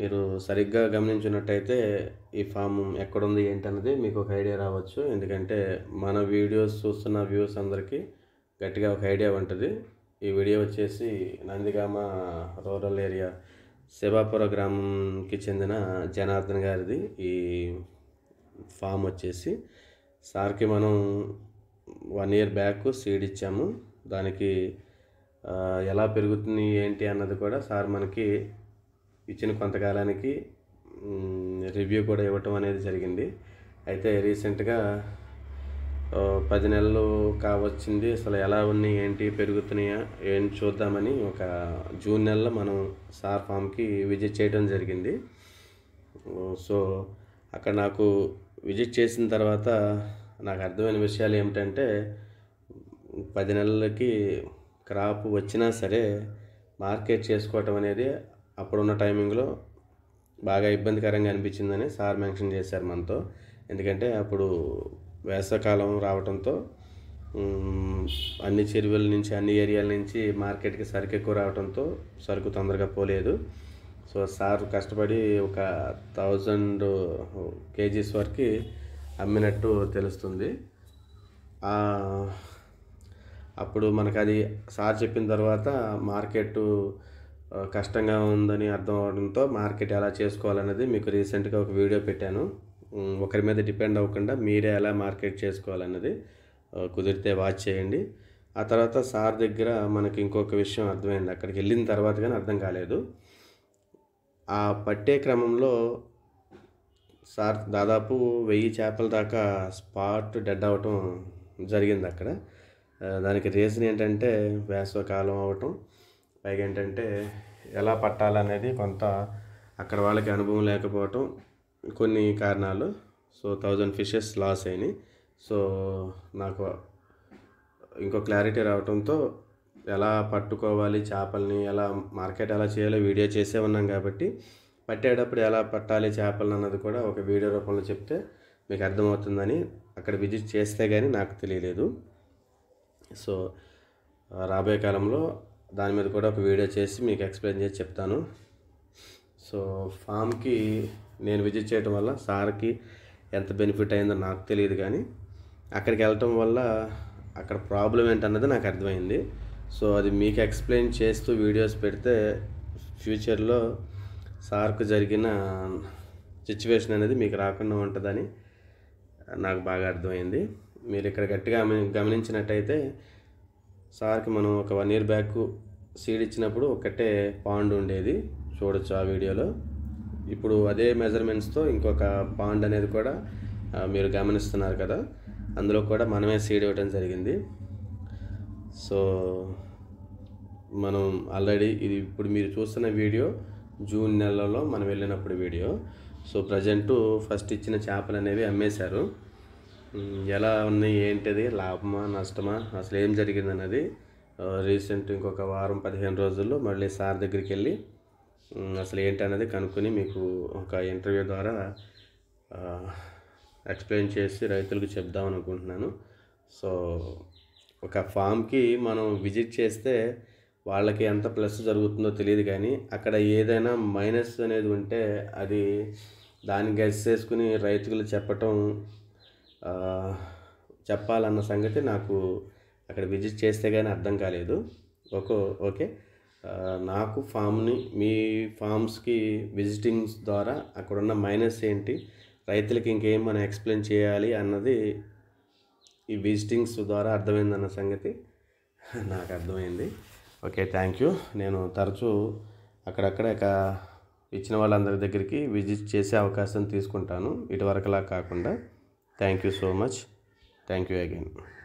మీరు సరిగ్గా గమనించినట్టయితే ఈ ఫామ్ ఎక్కడుంది ఏంటన్నది మీకు ఒక ఐడియా రావచ్చు ఎందుకంటే మన వీడియోస్ చూస్తున్న వ్యూస్ అందరికీ గట్టిగా ఒక ఐడియా ఉంటుంది ఈ వీడియో వచ్చేసి నందిగామ రూరల్ ఏరియా శివాపుర గ్రామంకి చెందిన జనార్దన్ గారిది ఈ ఫామ్ వచ్చేసి సార్కి మనం వన్ ఇయర్ బ్యాక్ సీడ్ ఇచ్చాము దానికి ఎలా పెరుగుతుంది ఏంటి అన్నది కూడా సార్ మనకి ఇచ్చిన కొంతకాలానికి రివ్యూ కూడా ఇవ్వటం అనేది జరిగింది అయితే రీసెంట్గా పది నెలలు కావచ్చింది అసలు ఎలా ఉన్నాయి ఏంటి పెరుగుతున్నాయా ఏం చూద్దామని ఒక జూన్ నెలలో మనం సార్ ఫామ్కి విజిట్ చేయడం జరిగింది సో అక్కడ నాకు విజిట్ చేసిన తర్వాత నాకు అర్థమైన విషయాలు ఏమిటంటే పది నెలలకి క్రాప్ వచ్చినా సరే మార్కెట్ చేసుకోవటం అనేది అప్పుడున్న టైమింగ్లో బాగా ఇబ్బందికరంగా అనిపించిందని సార్ మెన్షన్ చేశారు మనతో ఎందుకంటే అప్పుడు వేసవకాలం రావడంతో అన్ని చెరువుల నుంచి అన్ని ఏరియాల నుంచి మార్కెట్కి సరుకు ఎక్కువ రావడంతో సరుకు తొందరగా పోలేదు సో సార్ కష్టపడి ఒక థౌజండ్ కేజీస్ వరకు అమ్మినట్టు తెలుస్తుంది అప్పుడు మనకు అది సార్ చెప్పిన తర్వాత మార్కెట్ కష్టంగా ఉందని అర్థం అవడంతో మార్కెట్ ఎలా చేసుకోవాలనేది మీకు రీసెంట్గా ఒక వీడియో పెట్టాను ఒకరి మీద డిపెండ్ అవ్వకుండా మీరే ఎలా మార్కెట్ చేసుకోవాలన్నది కుదిరితే వాచ్ చేయండి ఆ తర్వాత సార్ దగ్గర మనకి ఇంకొక విషయం అర్థమైంది అక్కడికి వెళ్ళిన తర్వాత కానీ అర్థం కాలేదు ఆ పట్టే క్రమంలో సార్ దాదాపు వెయ్యి చేపల దాకా స్పాట్ డెడ్ అవటం జరిగింది అక్కడ దానికి రీజన్ ఏంటంటే వేసవకాలం అవటం పైగా ఏంటంటే ఎలా పట్టాలనేది కొంత అక్కడ వాళ్ళకి అనుభవం లేకపోవటం కొన్ని కారణాలు సో థౌజండ్ ఫిషెస్ లాస్ అయినాయి సో నాకు ఇంకో క్లారిటీ రావడంతో ఎలా పట్టుకోవాలి చేపల్ని ఎలా మార్కెట్ ఎలా చేయాలో వీడియో చేసే ఉన్నాం కాబట్టి పట్టేటప్పుడు ఎలా పట్టాలి చేపలని అన్నది కూడా ఒక వీడియో రూపంలో చెప్తే మీకు అర్థమవుతుందని అక్కడ విజిట్ చేస్తే కానీ నాకు తెలియలేదు సో రాబోయే కాలంలో దాని మీద కూడా ఒక వీడియో చేసి మీకు ఎక్స్ప్లెయిన్ చేసి చెప్తాను సో ఫామ్కి నేను విజిట్ చేయడం వల్ల సార్కి ఎంత బెనిఫిట్ అయిందో నాకు తెలియదు కానీ అక్కడికి వెళ్ళటం వల్ల అక్కడ ప్రాబ్లం ఏంటన్నది నాకు అర్థమైంది సో అది మీకు ఎక్స్ప్లెయిన్ చేస్తూ వీడియోస్ పెడితే ఫ్యూచర్లో సార్కు జరిగిన సిచ్యువేషన్ అనేది మీకు రాకుండా ఉంటుందని నాకు బాగా అర్థమైంది మీరు ఇక్కడ గట్టిగా గమనించినట్టయితే సార్కి మనం ఒక వన్ ఇయర్ బ్యాక్ సీడ్ ఇచ్చినప్పుడు ఒకటే పాండ్ ఉండేది చూడొచ్చు ఆ వీడియోలో ఇప్పుడు అదే మెజర్మెంట్స్తో ఇంకొక పాండ్ అనేది కూడా మీరు గమనిస్తున్నారు కదా అందులో కూడా మనమే సీడ్ ఇవ్వడం జరిగింది సో మనం ఆల్రెడీ ఇది ఇప్పుడు మీరు చూస్తున్న వీడియో జూన్ నెలలో మనం వెళ్ళినప్పుడు వీడియో సో ప్రజెంటు ఫస్ట్ ఇచ్చిన చేపలు అనేవి అమ్మేశారు ఎలా ఉన్నాయి ఏంటిది లాభమా నష్టమా అసలు ఏం జరిగింది అన్నది రీసెంట్ ఇంకొక వారం పదిహేను రోజుల్లో మళ్ళీ సార్ దగ్గరికి వెళ్ళి అసలు ఏంటి అనేది కనుక్కొని మీకు ఒక ఇంటర్వ్యూ ద్వారా ఎక్స్ప్లెయిన్ చేసి రైతులకు చెప్దాం అనుకుంటున్నాను సో ఒక ఫామ్కి మనం విజిట్ చేస్తే వాళ్ళకి ఎంత ప్లస్ జరుగుతుందో తెలియదు కానీ అక్కడ ఏదైనా మైనస్ అనేది ఉంటే అది దాన్ని గెస్ చేసుకుని రైతులు చెప్పటం చెప్పాలన్న సంగతి నాకు అక్కడ విజిట్ చేస్తే కానీ అర్థం కాలేదు ఓకో ఓకే నాకు ఫామ్ని మీ ఫామ్స్కి విజిటింగ్స్ ద్వారా అక్కడున్న మైనస్ ఏంటి రైతులకి ఇంకేం మనం ఎక్స్ప్లెయిన్ చేయాలి అన్నది ఈ విజిటింగ్స్ ద్వారా అర్థమైందన్న సంగతి నాకు అర్థమైంది ఓకే థ్యాంక్ యూ నేను తరచూ అక్కడక్కడ ఇక ఇచ్చిన వాళ్ళందరి దగ్గరికి విజిట్ చేసే అవకాశం తీసుకుంటాను ఇటువరకులా కాకుండా Thank you so much. Thank you again.